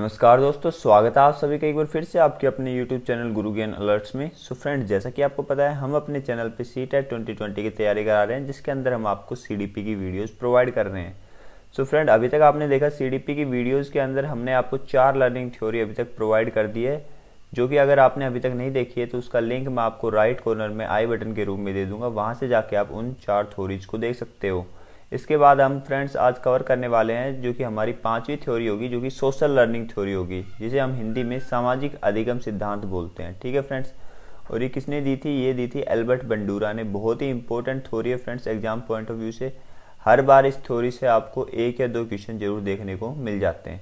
नमस्कार दोस्तों स्वागत है आप सभी का एक बार फिर से आपके अपने YouTube चैनल गुरु ज्ञान अलर्ट्स में सो so फ्रेंड जैसा कि आपको पता है हम अपने चैनल पे सी टेट ट्वेंटी की तैयारी करा रहे हैं जिसके अंदर हम आपको सी की वीडियोस प्रोवाइड कर रहे हैं सो so फ्रेंड अभी तक आपने देखा सी की वीडियोज़ के अंदर हमने आपको चार लर्निंग थ्योरी अभी तक प्रोवाइड कर दी है जो कि अगर आपने अभी तक नहीं देखी है तो उसका लिंक मैं आपको राइट कॉर्नर में आई बटन के रूप में दे दूंगा वहाँ से जाके आप उन चार थ्योरीज को देख सकते हो इसके बाद हम फ्रेंड्स आज कवर करने वाले हैं जो कि हमारी पांचवी थ्योरी होगी जो कि सोशल लर्निंग थ्योरी होगी जिसे हम हिंदी में सामाजिक अधिगम सिद्धांत बोलते हैं ठीक है फ्रेंड्स और ये किसने दी थी ये दी थी एल्बर्ट बंडूरा ने बहुत ही इंपॉर्टेंट थ्योरी है friends exam point of view से हर बार इस थ्योरी से आपको एक या दो क्वेश्चन जरूर देखने को मिल जाते हैं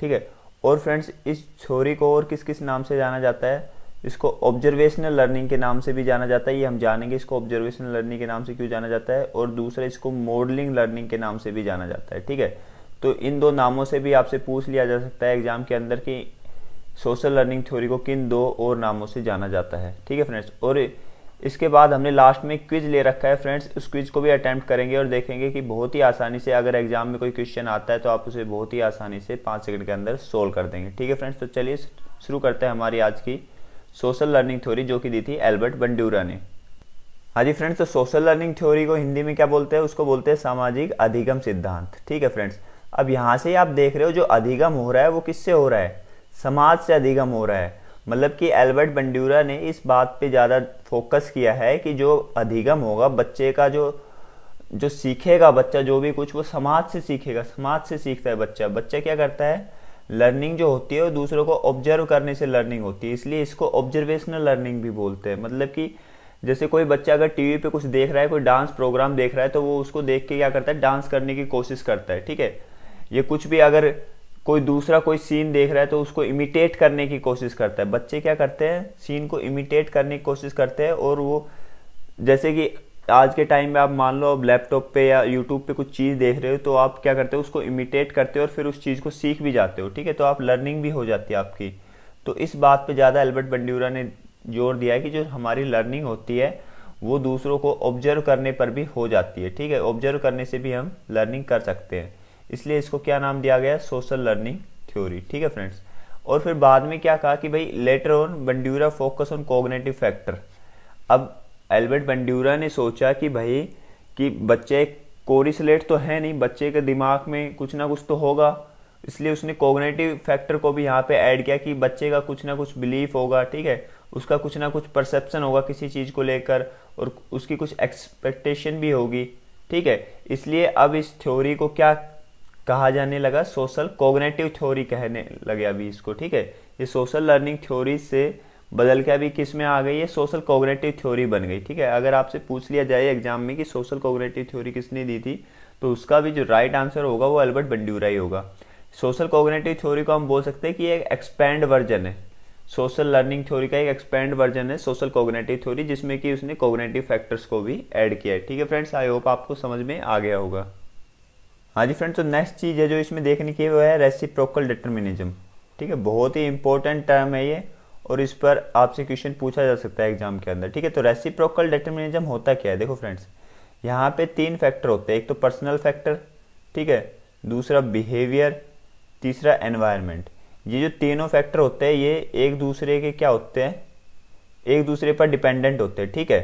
ठीक है और फ्रेंड्स इस थ्योरी को और किस किस नाम से जाना जाता है इसको ऑब्जर्वेशनल लर्निंग के नाम से भी जाना जाता है ये हम जानेंगे इसको ऑब्जर्वेशनल लर्निंग के नाम से क्यों जाना जाता है और दूसरा इसको मॉडलिंग लर्निंग के नाम से भी जाना जाता है ठीक है तो इन दो नामों से भी आपसे पूछ लिया जा सकता है एग्जाम के अंदर कि सोशल लर्निंग थ्योरी को किन दो और नामों से जाना जाता है ठीक है फ्रेंड्स और इसके बाद हमने लास्ट में क्विज ले रखा है फ्रेंड्स उस क्विज को भी अटैम्प्ट करेंगे और देखेंगे कि बहुत ही आसानी से अगर एग्जाम में कोई क्वेश्चन आता है तो आप उसे बहुत ही आसानी से पाँच सेकंड के अंदर सोल्व कर देंगे ठीक है फ्रेंड्स तो चलिए शुरू करते हैं हमारी आज की सोशल लर्निंग थ्योरी जो कि दी थी एल्बर्ट बंड्यूरा ने हाँ जी फ्रेंड्स तो सोशल लर्निंग थ्योरी को हिंदी में क्या बोलते हैं उसको बोलते हैं सामाजिक अधिगम सिद्धांत ठीक है फ्रेंड्स अब यहाँ से आप देख रहे हो जो अधिगम हो रहा है वो किससे हो रहा है समाज से अधिगम हो रहा है मतलब कि एल्बर्ट बंड्यूरा ने इस बात पे ज़्यादा फोकस किया है कि जो अधिगम होगा बच्चे का जो जो सीखेगा बच्चा जो भी कुछ वो समाज से सीखेगा समाज से सीखता है बच्चा बच्चा क्या करता है लर्निंग जो होती है वो दूसरों को ऑब्जर्व करने से लर्निंग होती है इसलिए इसको ऑब्जर्वेशनल लर्निंग भी बोलते हैं मतलब कि जैसे कोई बच्चा अगर टीवी पे कुछ देख रहा है कोई डांस प्रोग्राम देख रहा है तो वो उसको देख के क्या करता है डांस करने की कोशिश करता है ठीक है ये कुछ भी अगर कोई दूसरा कोई सीन देख रहा है तो उसको इमिटेट करने की कोशिश करता है बच्चे क्या करते हैं सीन को इमिटेट करने की कोशिश करते हैं और वो जैसे कि आज के टाइम में आप मान लो अब लैपटॉप पे या यूट्यूब पे कुछ चीज़ देख रहे हो तो आप क्या करते हो उसको इमिटेट करते हो और फिर उस चीज़ को सीख भी जाते हो ठीक है तो आप लर्निंग भी हो जाती है आपकी तो इस बात पे ज़्यादा एल्बर्ट बंड्यूरा ने जोर दिया है कि जो हमारी लर्निंग होती है वो दूसरों को ऑब्जर्व करने पर भी हो जाती है ठीक है ऑब्जर्व करने से भी हम लर्निंग कर सकते हैं इसलिए इसको क्या नाम दिया गया सोशल लर्निंग थ्योरी ठीक है फ्रेंड्स और फिर बाद में क्या कहा कि भाई later on Bandura focus on cognitive factor अब एल्बर्ट बंड्यूरा ने सोचा कि भाई कि बच्चे कोरिसलेट तो है नहीं बच्चे के दिमाग में कुछ ना कुछ तो होगा इसलिए उसने कोगनेटिव फैक्टर को भी यहाँ पे ऐड किया कि बच्चे का कुछ ना कुछ बिलीफ होगा ठीक है उसका कुछ ना कुछ परसेप्शन होगा किसी चीज़ को लेकर और उसकी कुछ एक्सपेक्टेशन भी होगी ठीक है इसलिए अब इस थ्योरी को क्या कहा जाने लगा सोशल कोगनेटिव थ्योरी कहने लगे अभी इसको ठीक है ये सोशल लर्निंग थ्योरी से बदल के अभी किस में आ गई है सोशल कोगनेटिव थ्योरी बन गई ठीक है अगर आपसे पूछ लिया जाए एग्जाम में कि सोशल कोगनेटिव थ्योरी किसने दी थी तो उसका भी जो राइट आंसर होगा वो अल्बर्ट बंड्यूरा ही होगा सोशल कोगनेटिव थ्योरी को हम बोल सकते हैं कि एक एक्सपैंड वर्जन है सोशल लर्निंग थ्योरी का एक एक्सपैंड वर्जन है सोशल कोगनेटिव थ्योरी जिसमें कि उसने कोगनेटिव फैक्टर्स को भी ऐड किया है ठीक है फ्रेंड्स आई होप आपको समझ में आ गया होगा हाँ जी फ्रेंड्स तो नेक्स्ट चीज़ है जो इसमें देखने की वो है रेसिप्रोकल डिटर्मिनिज्म ठीक है बहुत ही इंपॉर्टेंट टर्म है ये और इस पर आपसे क्वेश्चन पूछा जा सकता है एग्जाम के अंदर ठीक है तो रेसिप्रोकल डिटर्मिनिज्म होता क्या है देखो फ्रेंड्स यहाँ पे तीन फैक्टर होते हैं एक तो पर्सनल फैक्टर ठीक है दूसरा बिहेवियर तीसरा एनवायरनमेंट ये जो तीनों फैक्टर होते हैं ये एक दूसरे के क्या होते हैं एक दूसरे पर डिपेंडेंट होते हैं ठीक है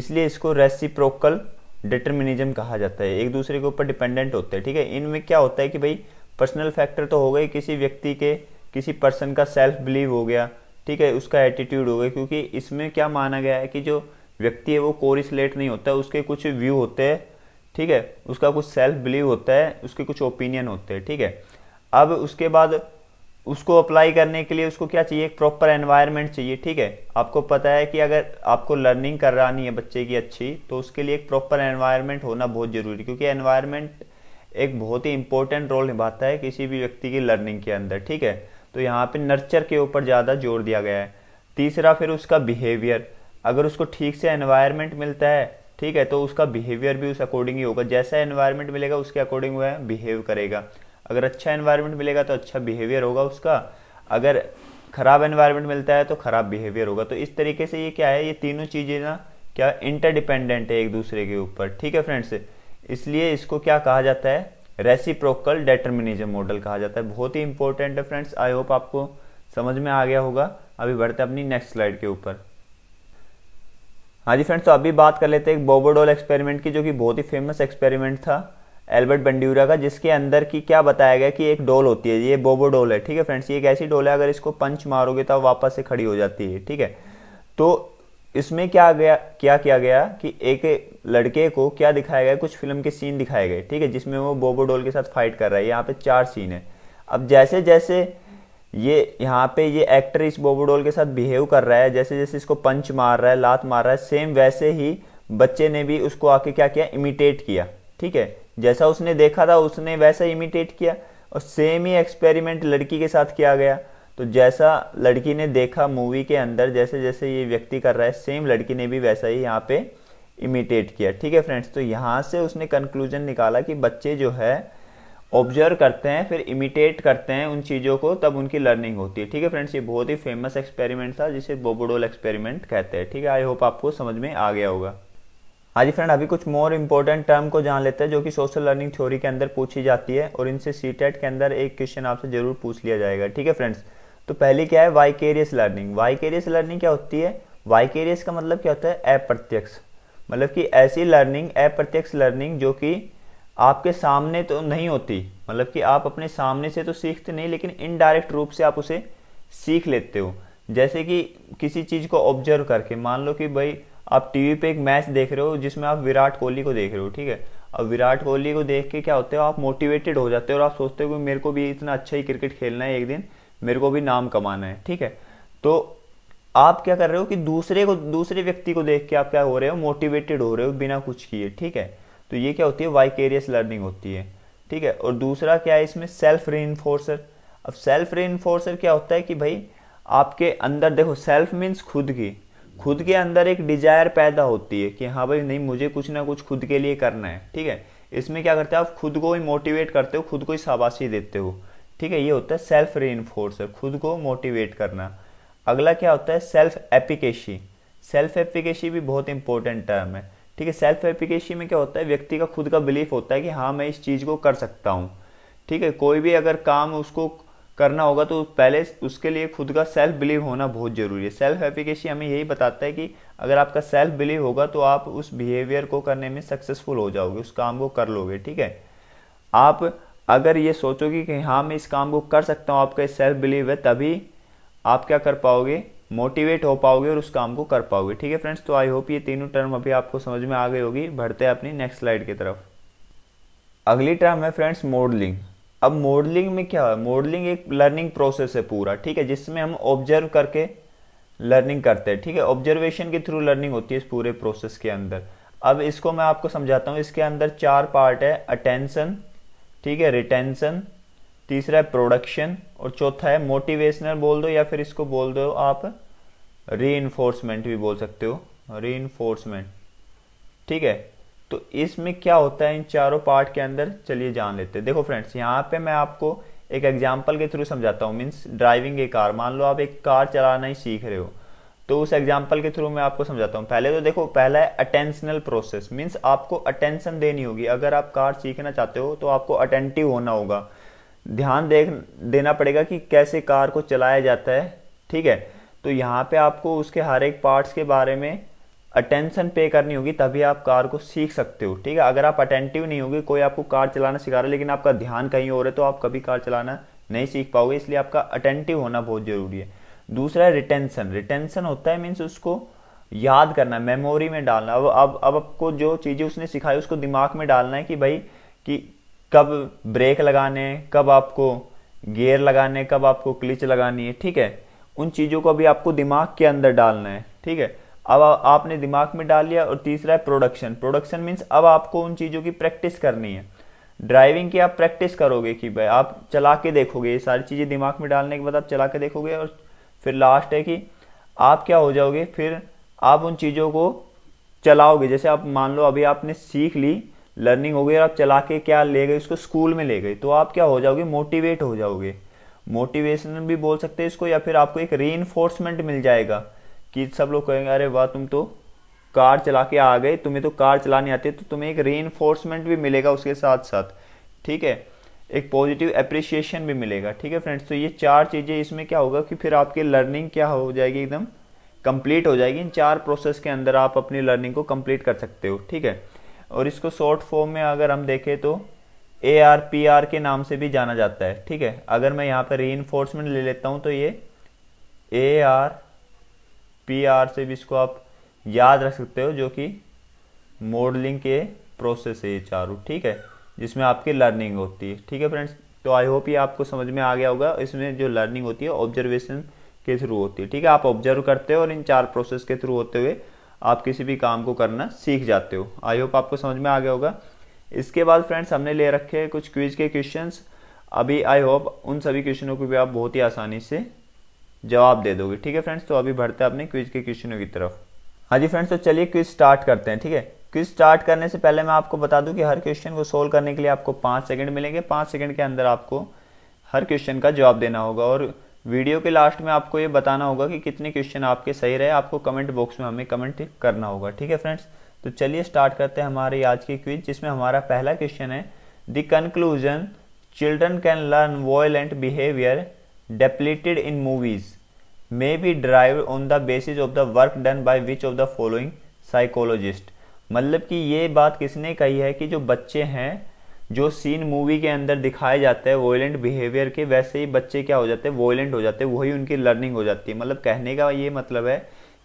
इसलिए इसको रेसिप्रोकल डिटर्मिनिज्म कहा जाता है एक दूसरे के ऊपर डिपेंडेंट होते हैं ठीक है इनमें क्या होता है कि भाई पर्सनल फैक्टर तो हो गए किसी व्यक्ति के किसी पर्सन का सेल्फ बिलीव हो गया ठीक है उसका एटीट्यूड हो गया क्योंकि इसमें क्या माना गया है कि जो व्यक्ति है वो कोरिसलेट नहीं होता उसके कुछ व्यू होते हैं ठीक है उसका कुछ सेल्फ बिलीव होता है उसके कुछ ओपिनियन होते हैं ठीक है अब उसके बाद उसको अप्लाई करने के लिए उसको क्या चाहिए एक प्रॉपर एनवायरनमेंट चाहिए ठीक है आपको पता है कि अगर आपको लर्निंग करानी है बच्चे की अच्छी तो उसके लिए एक प्रॉपर एनवायरनमेंट होना बहुत ज़रूरी क्योंकि एनवायरनमेंट एक बहुत ही इंपॉर्टेंट रोल निभाता है किसी भी व्यक्ति की लर्निंग के अंदर ठीक है तो यहाँ पे नर्चर के ऊपर ज़्यादा जोर दिया गया है तीसरा फिर उसका बिहेवियर अगर उसको ठीक से एनवायरनमेंट मिलता है ठीक है तो उसका बिहेवियर भी उस अकॉर्डिंग ही होगा जैसा एनवायरनमेंट मिलेगा उसके अकॉर्डिंग वह बिहेव करेगा अगर अच्छा एनवायरनमेंट मिलेगा तो अच्छा बिहेवियर होगा उसका अगर खराब एनवायरनमेंट मिलता है तो खराब बिहेवियर होगा तो इस तरीके से ये क्या है ये तीनों चीज़ें ना क्या इंटरडिपेंडेंट है एक दूसरे के ऊपर ठीक है फ्रेंड्स इसलिए इसको क्या कहा जाता है रेसिप्रोकल डेटर्मिनिज्म मॉडल कहा जाता है बहुत ही इंपॉर्टेंट है फ्रेंड्स आई होप आपको समझ में आ गया होगा अभी बढ़ते अपनी नेक्स्ट स्लाइड के ऊपर हाँ जी फ्रेंड्स तो अभी बात कर लेते हैं बोबोडोल एक्सपेरिमेंट की जो कि बहुत ही फेमस एक्सपेरिमेंट था एल्बर्ट बंड्यूरा का जिसके अंदर की क्या बताया गया कि एक डोल होती है ये बोबोडोल है ठीक है फ्रेंड्स ये एक ऐसी डोल है अगर इसको पंच मारोगे तो वापस से खड़ी हो जाती है ठीक है तो इसमें क्या गया क्या किया गया कि एक लड़के को क्या दिखाया गया कुछ फिल्म के सीन दिखाए गए ठीक है जिसमें वो बोबो डोल के साथ फाइट कर रहा है यहाँ पे चार सीन है अब जैसे जैसे ये यहाँ पे ये एक्टर इस बोबो डोल के साथ बिहेव कर रहा है जैसे जैसे इसको पंच मार रहा है लात मार रहा है सेम वैसे ही बच्चे ने भी उसको आके क्या किया इमिटेट किया ठीक है जैसा उसने देखा था उसने वैसा इमिटेट किया और सेम ही एक्सपेरिमेंट लड़की के साथ किया गया तो जैसा लड़की ने देखा मूवी के अंदर जैसे जैसे ये व्यक्ति कर रहा है सेम लड़की ने भी वैसा ही यहाँ पे इमिटेट किया ठीक है फ्रेंड्स तो यहाँ से उसने कंक्लूजन निकाला कि बच्चे जो है ऑब्जर्व करते हैं फिर इमिटेट करते हैं उन चीज़ों को तब उनकी लर्निंग होती है ठीक है फ्रेंड्स ये बहुत ही फेमस एक्सपेरिमेंट था जिसे बोबोडोल एक्सपेरिमेंट कहते हैं ठीक है आई होप आपको समझ में आ गया होगा आज हाँ फ्रेंड अभी कुछ मोर इंपॉर्टेंट टर्म को जान लेते हैं जो कि सोशल लर्निंग थ्योरी के अंदर पूछी जाती है और इनसे सी e के अंदर एक क्वेश्चन आपसे जरूर पूछ लिया जाएगा ठीक है फ्रेंड्स तो पहले क्या है वाइकेरियस लर्निंग वाइकेरियस लर्निंग क्या होती है वाइकेरियस का मतलब क्या होता है अप्रत्यक्ष मतलब कि ऐसी लर्निंग अप्रत्यक्ष लर्निंग जो कि आपके सामने तो नहीं होती मतलब कि आप अपने सामने से तो सीखते नहीं लेकिन इनडायरेक्ट रूप से आप उसे सीख लेते हो जैसे कि किसी चीज़ को ऑब्जर्व करके मान लो कि भाई आप टीवी पे एक मैच देख रहे हो जिसमें आप विराट कोहली को देख रहे हो ठीक है अब विराट कोहली को देख के क्या होते हो आप मोटिवेटेड हो जाते हो और आप सोचते हो कि मेरे को भी इतना अच्छा ही क्रिकेट खेलना है एक दिन मेरे को भी नाम कमाना है ठीक है तो आप क्या कर रहे हो कि दूसरे को दूसरे व्यक्ति को देख के आप क्या हो रहे हो मोटिवेटेड हो रहे हो बिना कुछ किए ठीक है तो ये क्या होती है वाइकेरियस लर्निंग होती है ठीक है और दूसरा क्या है इसमें सेल्फ री अब सेल्फ री क्या होता है कि भाई आपके अंदर देखो सेल्फ मीन्स खुद की खुद के अंदर एक डिजायर पैदा होती है कि हाँ भाई नहीं मुझे कुछ ना कुछ खुद के लिए करना है ठीक है इसमें क्या करते हो आप खुद को ही मोटिवेट करते हो खुद को ही शाबाशी देते हो ठीक है ये होता है सेल्फ री खुद को मोटिवेट करना अगला क्या होता है सेल्फ एपिकेशी सेल्फ एपिकेशी भी बहुत इंपॉर्टेंट टर्म है ठीक है सेल्फ एपिकेशी में क्या होता है व्यक्ति का खुद का बिलीफ होता है कि हाँ मैं इस चीज़ को कर सकता हूँ ठीक है कोई भी अगर काम उसको करना होगा तो पहले उसके लिए खुद का सेल्फ बिलीव होना बहुत ज़रूरी है सेल्फ एपिकेशी हमें यही बताता है कि अगर आपका सेल्फ बिलीव होगा तो आप उस बिहेवियर को करने में सक्सेसफुल हो जाओगे उस काम को कर लोगे ठीक है आप अगर ये सोचोगे कि हाँ मैं इस काम को कर सकता हूँ आपका सेल्फ बिलीव है तभी आप क्या कर पाओगे मोटिवेट हो पाओगे और उस काम को कर पाओगे ठीक है फ्रेंड्स तो आई होप ये तीनों टर्म अभी आपको समझ में आ गई होगी बढ़ते हैं अपनी नेक्स्ट स्लाइड की तरफ अगली टर्म है फ्रेंड्स मॉडलिंग अब मॉडलिंग में क्या है मॉडलिंग एक लर्निंग प्रोसेस है पूरा ठीक है जिसमें हम ऑब्जर्व करके लर्निंग करते हैं ठीक है ऑब्जर्वेशन के थ्रू लर्निंग होती है इस पूरे प्रोसेस के अंदर अब इसको मैं आपको समझाता हूँ इसके अंदर चार पार्ट है अटेंशन ठीक है रिटेंशन तीसरा है प्रोडक्शन और चौथा है मोटिवेशनल बोल दो या फिर इसको बोल दो आप री भी बोल सकते हो री ठीक है तो इसमें क्या होता है इन चारों पार्ट के अंदर चलिए जान लेते हैं देखो फ्रेंड्स यहाँ पे मैं आपको एक एग्जाम्पल के थ्रू समझाता हूँ मीन्स ड्राइविंग ए कार मान लो आप एक कार चलाना ही सीख रहे हो तो उस एग्जाम्पल के थ्रू मैं आपको समझाता हूँ पहले तो देखो पहला है अटेंशनल प्रोसेस मीन्स आपको अटेंशन देनी होगी अगर आप कार सीखना चाहते हो तो आपको अटेंटिव होना होगा ध्यान देख देना पड़ेगा कि कैसे कार को चलाया जाता है ठीक है तो यहाँ पे आपको उसके हर एक पार्ट्स के बारे में अटेंशन पे करनी होगी तभी आप कार को सीख सकते हो ठीक है अगर आप अटेंटिव नहीं होगे कोई आपको कार चलाना सिखा रहा है लेकिन आपका ध्यान कहीं और है तो आप कभी कार चलाना नहीं सीख पाओगे इसलिए आपका अटेंटिव होना बहुत ज़रूरी है दूसरा है रिटेंशन रिटेंशन होता है मीन्स उसको याद करना मेमोरी में डालना अब अब अब आपको जो चीज़ें उसने सिखाई उसको दिमाग में डालना है कि भाई कि कब ब्रेक लगाने कब आपको गेयर लगाने कब आपको क्लिच लगानी है ठीक है उन चीज़ों को अभी आपको दिमाग के अंदर डालना है ठीक है अब आपने दिमाग में डाल लिया और तीसरा है प्रोडक्शन प्रोडक्शन मीन्स अब आपको उन चीज़ों की प्रैक्टिस करनी है ड्राइविंग की आप प्रैक्टिस करोगे कि भाई आप चला के देखोगे ये सारी चीज़ें दिमाग में डालने के बाद आप चला के देखोगे और फिर लास्ट है कि आप क्या हो जाओगे फिर आप उन चीज़ों को चलाओगे जैसे आप मान लो अभी आपने सीख ली लर्निंग हो गई और आप चला के क्या ले गए उसको स्कूल में ले गए तो आप क्या हो जाओगे मोटिवेट हो जाओगे मोटिवेशनल भी बोल सकते हैं इसको या फिर आपको एक री मिल जाएगा कि सब लोग कहेंगे अरे वाह तुम तो कार चला के आ गए तुम्हें तो कार चलानी आती है तो तुम्हें एक री भी मिलेगा उसके साथ साथ ठीक है एक पॉजिटिव अप्रिसिएशन भी मिलेगा ठीक है फ्रेंड्स तो ये चार चीज़ें इसमें क्या होगा कि फिर आपकी लर्निंग क्या हो जाएगी एकदम कंप्लीट हो जाएगी इन चार प्रोसेस के अंदर आप अपनी लर्निंग को कंप्लीट कर सकते हो ठीक है और इसको शॉर्ट फॉर्म में अगर हम देखें तो ए आर पी आर के नाम से भी जाना जाता है ठीक है अगर मैं यहाँ पर री ले, ले लेता हूँ तो ये ए आर पी आर से भी इसको आप याद रख सकते हो जो कि मॉडलिंग के प्रोसेस है ये चारों ठीक है जिसमें आपकी लर्निंग होती है ठीक है फ्रेंड्स तो आई होप ये आपको समझ में आ गया होगा इसमें जो लर्निंग होती है ऑब्जर्वेशन के थ्रू होती है ठीक है आप ऑब्जर्व करते हो और इन चार प्रोसेस के थ्रू होते हुए आप किसी भी काम को करना सीख जाते हो आई होप आपको समझ में आ गया होगा इसके बाद फ्रेंड्स हमने ले रखे हैं कुछ क्विज के क्वेश्चंस अभी आई होप उन सभी क्वेश्चनों को भी आप बहुत ही आसानी से जवाब दे दोगे ठीक है फ्रेंड्स तो अभी बढ़ते हैं अपने क्विज के क्वेश्चनों की तरफ हाँ जी फ्रेंड्स तो चलिए क्विज स्टार्ट करते हैं ठीक है क्विज स्टार्ट करने से पहले मैं आपको बता दूं कि हर क्वेश्चन को सोल्व करने के लिए आपको पाँच सेकंड मिलेंगे पाँच सेकंड के अंदर आपको हर क्वेश्चन का जवाब देना होगा और वीडियो के लास्ट में आपको ये बताना होगा कि कितने क्वेश्चन आपके सही रहे आपको कमेंट बॉक्स में हमें कमेंट करना होगा ठीक है फ्रेंड्स तो चलिए स्टार्ट करते हैं हमारी आज की क्विज जिसमें हमारा पहला क्वेश्चन है the conclusion children can learn violent behaviour depleted in movies may be drive on the basis of the work done by which of the following psychologist मतलब कि ये बात किसने कही है कि जो बच्चे हैं जो सीन मूवी के अंदर दिखाए जाते हैं वोलेंट बिहेवियर के वैसे ही बच्चे क्या हो जाते हैं वोलेंट हो जाते हैं वही उनकी लर्निंग हो जाती है मतलब कहने का ये मतलब है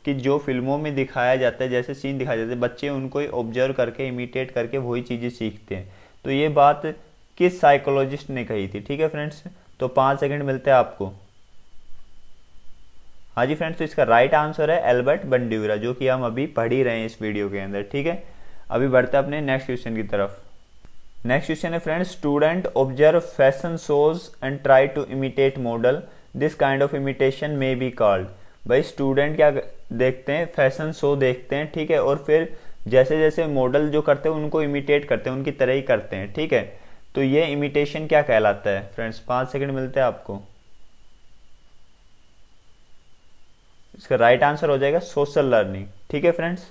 कि जो फिल्मों में दिखाया जाता है जैसे सीन दिखाए जाते हैं बच्चे उनको ऑब्जर्व करके इमिटेट करके वही चीज़ें सीखते हैं तो ये बात किस साइकोलॉजिस्ट ने कही थी ठीक है फ्रेंड्स तो पाँच सेकेंड मिलते हैं आपको हाँ जी फ्रेंड्स तो इसका राइट आंसर है एल्बर्ट बंड्यूरा जो कि हम अभी पढ़ ही रहे हैं इस वीडियो के अंदर ठीक है अभी बढ़ते अपने नेक्स्ट क्वेश्चन की तरफ नेक्स्ट क्वेश्चन है friends student observe fashion shows and try to imitate model this kind of imitation may be called भाई स्टूडेंट क्या देखते हैं फैशन शो देखते हैं ठीक है और फिर जैसे जैसे मॉडल जो करते हैं उनको इमिटेट करते हैं उनकी तरह ही करते हैं ठीक है तो ये इमिटेशन क्या कहलाता है फ्रेंड्स पाँच सेकंड मिलते हैं आपको इसका राइट आंसर हो जाएगा सोशल लर्निंग ठीक है फ्रेंड्स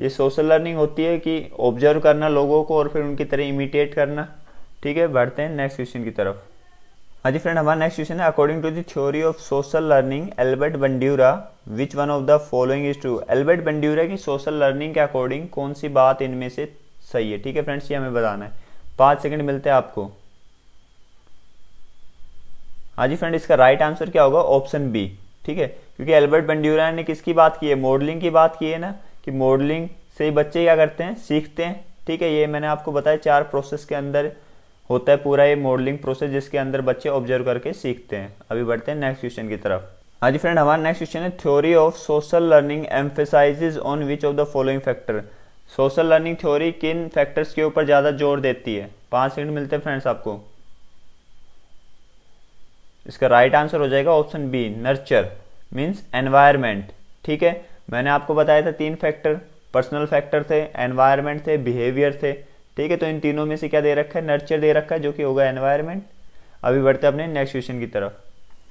ये सोशल लर्निंग होती है कि ऑब्जर्व करना लोगों को और फिर उनकी तरह इमिटेट करना ठीक है बढ़ते हैं नेक्स्ट क्वेश्चन की तरफ हाँ जी फ्रेंड हमारा नेक्स्ट क्वेश्चन है according to the theory of social learning Albert Bandura which one of the following is true Albert Bandura की सोशल लर्निंग के अकॉर्डिंग कौन सी बात इनमें से सही है ठीक है फ्रेंड्स ये हमें बताना है पाँच सेकंड मिलते हैं आपको हाँ जी फ्रेंड इसका राइट right आंसर क्या होगा ऑप्शन बी ठीक है क्योंकि एल्बर्ट बंड्यूरा ने किसकी बात की है मॉडलिंग की बात की है ना कि मॉडलिंग से बच्चे क्या करते हैं सीखते हैं ठीक है ये मैंने आपको बताया चार प्रोसेस के अंदर होता है पूरा ये मॉडलिंग प्रोसेस जिसके अंदर बच्चे ऑब्जर्व करके सीखते हैं अभी बढ़ते हैं नेक्स्ट क्वेश्चन की तरफ हाँ जी फ्रेंड हमारा नेक्स्ट क्वेश्चन है theory of social learning emphasizes on which of the following factor social learning theory किन फैक्टर्स के ऊपर ज़्यादा जोर देती है पांच सेकंड मिलते हैं फ्रेंड्स आपको इसका राइट right आंसर हो जाएगा option B nurture means environment ठीक है मैंने आपको बताया था तीन फैक्टर पर्सनल फैक्टर थे एनवायरमेंट थे बिहेवियर थे ठीक है तो इन तीनों में से क्या दे रखा है नर्चर दे रखा है जो कि होगा एनवायरमेंट अभी बढ़ते अपने नेक्स्ट क्वेश्चन की तरफ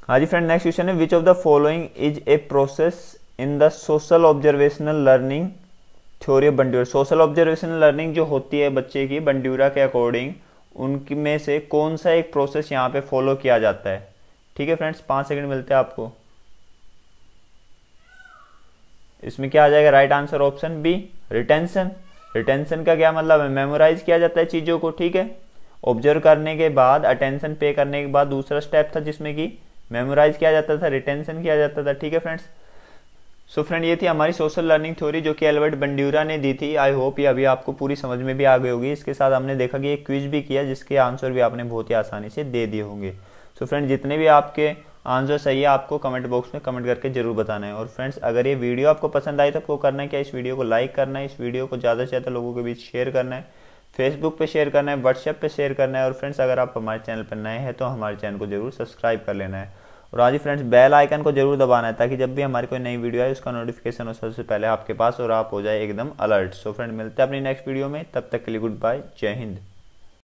हाँ जी फ्रेंड नेक्स्ट क्वेश्चन है which of the following is a process in the social observational learning theory of Bandura social observational learning जो होती है बच्चे की बंड्यूरा के अकॉर्डिंग उनमें से कौन सा एक प्रोसेस यहाँ पे फॉलो किया जाता है ठीक है फ्रेंड्स पाँच सेकंड मिलते हैं आपको इसमें क्या आ जाएगा right answer option B retention retention का क्या मतलब है मेमोराइज किया जाता है चीज़ों को ठीक है ऑब्जर्व करने के बाद अटेंशन पे करने के बाद दूसरा स्टेप था जिसमें कि मेमोराइज किया जाता था रिटेंशन किया जाता था ठीक है फ्रेंड्स सो फ्रेंड ये थी हमारी सोशल लर्निंग थ्योरी जो कि एल्बर्ट बंड्यूरा ने दी थी आई होप ये अभी आपको पूरी समझ में भी आ गई होगी इसके साथ हमने देखा कि एक क्विज भी किया जिसके आंसर भी आपने बहुत ही आसानी से दे दिए होंगे सो फ्रेंड्स फ्रेंड जितने भी आपके आंसर सही है आपको कमेंट बॉक्स में कमेंट करके जरूर बताना है और फ्रेंड्स अगर ये वीडियो आपको पसंद आई तो आपको करना है क्या इस वीडियो को लाइक करना है इस वीडियो को ज़्यादा से ज़्यादा लोगों के बीच शेयर करना है फेसबुक पे शेयर करना है व्हाट्सएप पे शेयर करना है और फ्रेंड्स अगर आप हमारे चैनल पर नए हैं तो हमारे चैनल को जरूर सब्सक्राइब कर लेना है और आज ही फ्रेंड्स बेल आइकन को जरूर दबाना है ताकि जब भी हमारी कोई नई वीडियो आए उसका नोटिफिकेशन हो सबसे पहले आपके पास और आप हो जाए एकदम अलर्ट सो फ्रेंड मिलते हैं अपनी नेक्स्ट वीडियो में तब तक के लिए गुड बाय जय हिंद